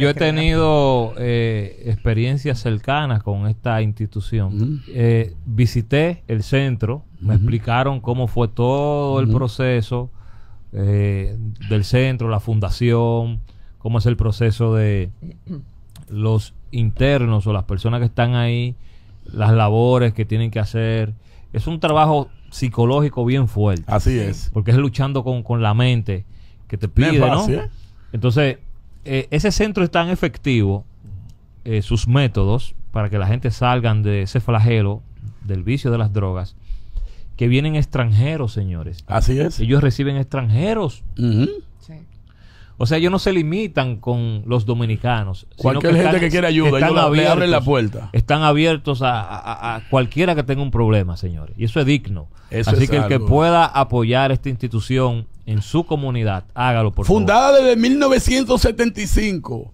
Yo he tenido eh, experiencias cercanas con esta institución. Eh, visité el centro, me explicaron cómo fue todo el proceso eh, del centro, la fundación, cómo es el proceso de los internos o las personas que están ahí, las labores que tienen que hacer. Es un trabajo psicológico bien fuerte. Así es. Porque es luchando con, la mente que te pide, ¿no? Entonces, eh, ese centro es tan efectivo, eh, sus métodos, para que la gente salgan de ese flagelo del vicio de las drogas, que vienen extranjeros, señores. Así es. Ellos reciben extranjeros. O sea, ellos no se limitan con los dominicanos. Cualquier sino gente que quiera ayuda, ellos le abren la puerta. Están abiertos a, cualquiera que tenga un problema, señores. Y eso es digno. Así que el que pueda apoyar esta institución en su comunidad. Hágalo, por Fundada favor. Fundada desde 1975